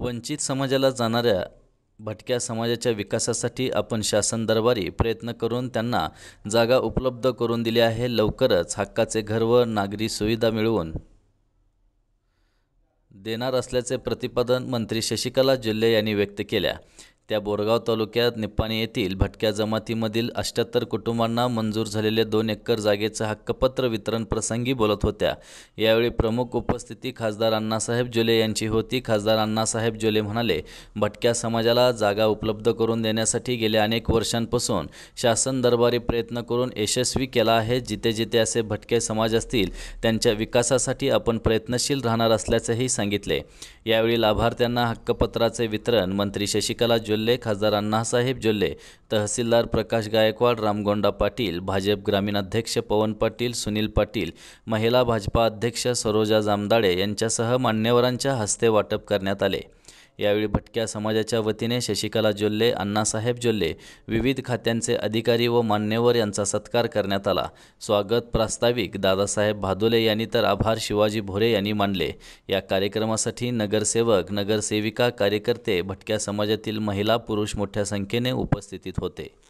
वंचित समाजाला जाणाऱ्या भटक्या समाजाच्या विकासासाठी आपण शासन दरबारी प्रयत्न करून त्यांना जागा उपलब्ध करून दिली आहे लवकरच हक्काचे घर व नागरी सुविधा मिळवून देणार असल्याचे प्रतिपादन मंत्री शशिकला जिल्हे यांनी व्यक्त केल्या त्या बोरगाव तालुक्यात निपाणी येथील भटक्या जमातीमधील अष्ट्याहत्तर कुटुंबांना मंजूर झालेले दोन एकर जागेचं हक्कपत्र वितरण प्रसंगी बोलत होत्या यावेळी प्रमुख उपस्थिती खासदार अण्णासाहेब जोले यांची होती खासदार अण्णासाहेब जोले म्हणाले भटक्या समाजाला जागा उपलब्ध करून देण्यासाठी गेल्या अनेक वर्षांपासून शासन दरबारी प्रयत्न करून यशस्वी केला आहे जिथे जिथे असे भटके समाज असतील त्यांच्या विकासासाठी आपण प्रयत्नशील राहणार असल्याचंही सांगितले यावेळी लाभार्थ्यांना हक्कपत्राचे वितरण मंत्री शशिकला जोले जल्ले खासदार अण्णासाहेब जल्ले तहसीलदार प्रकाश गायकवाड रामगोंडा पाटील भाजप ग्रामीण अध्यक्ष पवन पाटील सुनील पाटील महिला भाजपा अध्यक्ष सरोजा जामदाडे यांच्यासह मान्यवरांच्या हस्ते वाटप करण्यात आले यावेळी भटक्या समाजाच्या वतीने शशिकला जोल्ले अण्णासाहेब जोल्ले विविध खात्यांचे अधिकारी व मान्यवर यांचा सत्कार करण्यात आला स्वागत प्रास्ताविक दादासाहेब भादोले यांनी तर आभार शिवाजी भोरे यांनी मानले या कार्यक्रमासाठी नगरसेवक नगरसेविका कार्यकर्ते भटक्या समाजातील महिला पुरुष मोठ्या संख्येने उपस्थितीत होते